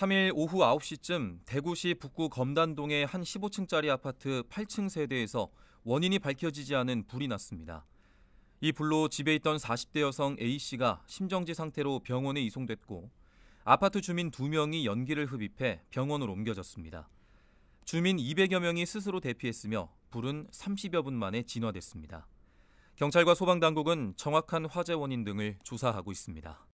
3일 오후 9시쯤 대구시 북구 검단동의 한 15층짜리 아파트 8층 세대에서 원인이 밝혀지지 않은 불이 났습니다. 이 불로 집에 있던 40대 여성 A씨가 심정지 상태로 병원에 이송됐고 아파트 주민 2명이 연기를 흡입해 병원으로 옮겨졌습니다. 주민 200여 명이 스스로 대피했으며 불은 30여 분 만에 진화됐습니다. 경찰과 소방당국은 정확한 화재 원인 등을 조사하고 있습니다.